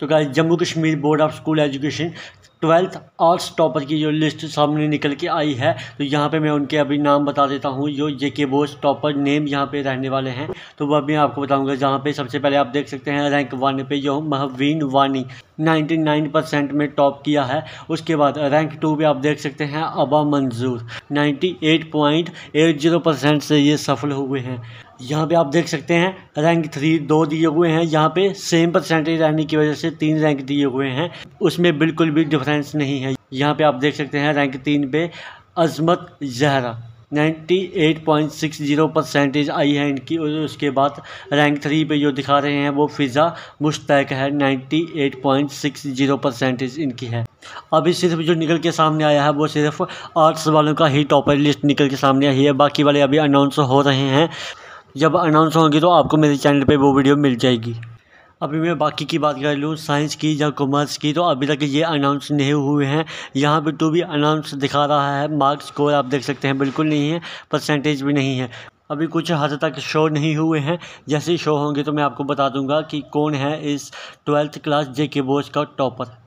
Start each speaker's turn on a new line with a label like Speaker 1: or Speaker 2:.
Speaker 1: तो क्या Jammu Kashmir board of school education twelfth arts topper की जो लिस्ट सामने निकल के आई है तो यहाँ पे मैं उनके अभी नाम बता देता हूँ जो जे के बोस टॉपर नेम यहाँ पे रहने वाले हैं तो वह मैं आपको बताऊँगा जहाँ पे सबसे पहले आप देख सकते हैं रैंक वन पे जो महवीन वानी 99 परसेंट में टॉप किया है उसके बाद रैंक टू पे आप देख सकते हैं अबा मंजूर नाइन्टी परसेंट से ये सफल हुए हैं यहाँ पे आप देख सकते हैं रैंक थ्री दो दिए हुए हैं यहाँ पे सेम परसेंटेज रहने की वजह से तीन रैंक दिए हुए हैं उसमें बिल्कुल भी डिफरेंस डिफेंस नहीं है यहाँ पे आप देख सकते हैं रैंक तीन पे अजमत जहरा 98.60 परसेंटेज आई है इनकी और उसके बाद रैंक थ्री पे जो दिखा रहे हैं वो फ़िज़ा मुश्तक है 98.60 परसेंटेज इनकी है अभी सिर्फ जो निकल के सामने आया है वो सिर्फ आर्ट्स वालों का ही टॉपर लिस्ट निकल के सामने आई है बाकी वाले अभी अनाउंस हो रहे हैं जब अनाउंस होंगे तो आपको मेरे चैनल पे वो वीडियो मिल जाएगी अभी मैं बाकी की बात कर लूँ साइंस की या कॉमर्स की तो अभी तक ये अनाउंस नहीं हुए हैं यहाँ पर तो भी अनाउंस दिखा रहा है मार्क्स स्कोर आप देख सकते हैं बिल्कुल नहीं है परसेंटेज भी नहीं है अभी कुछ हद तक शो नहीं हुए हैं जैसे शो होंगे तो मैं आपको बता दूंगा कि कौन है इस ट्वेल्थ क्लास जे के बोर्ड का टॉपर